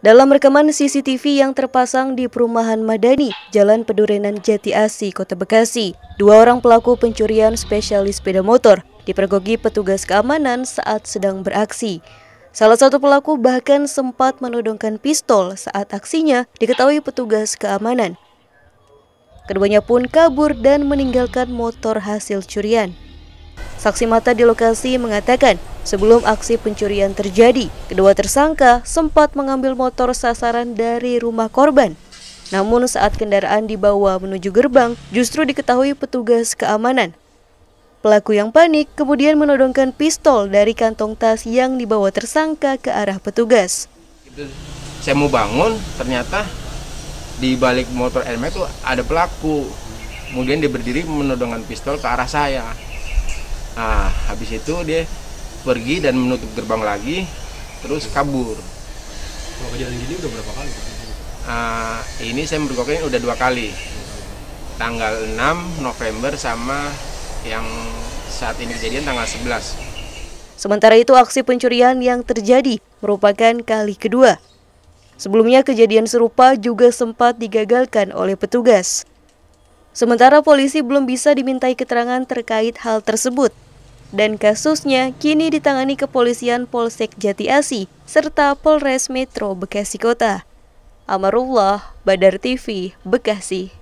Dalam rekaman CCTV yang terpasang di perumahan Madani, Jalan Pedurenan Jati Asi, Kota Bekasi, dua orang pelaku pencurian spesialis sepeda motor dipergoki petugas keamanan saat sedang beraksi. Salah satu pelaku bahkan sempat menodongkan pistol saat aksinya diketahui petugas keamanan. Keduanya pun kabur dan meninggalkan motor hasil curian. Saksi mata di lokasi mengatakan, sebelum aksi pencurian terjadi, kedua tersangka sempat mengambil motor sasaran dari rumah korban. Namun saat kendaraan dibawa menuju gerbang, justru diketahui petugas keamanan. Pelaku yang panik kemudian menodongkan pistol dari kantong tas yang dibawa tersangka ke arah petugas. Saya mau bangun, ternyata di balik motor Elmer itu ada pelaku. Kemudian dia berdiri menodongkan pistol ke arah saya nah habis itu dia pergi dan menutup gerbang lagi terus kabur kalau kejadian gini udah berapa kali uh, ini saya mergoknya udah dua kali tanggal 6 November sama yang saat ini kejadian tanggal 11 Sementara itu aksi pencurian yang terjadi merupakan kali kedua. Sebelumnya kejadian serupa juga sempat digagalkan oleh petugas. Sementara polisi belum bisa dimintai keterangan terkait hal tersebut dan kasusnya kini ditangani kepolisian Polsek Jati Asi serta Polres Metro Bekasi Kota. Amarullah, Badar TV, Bekasi.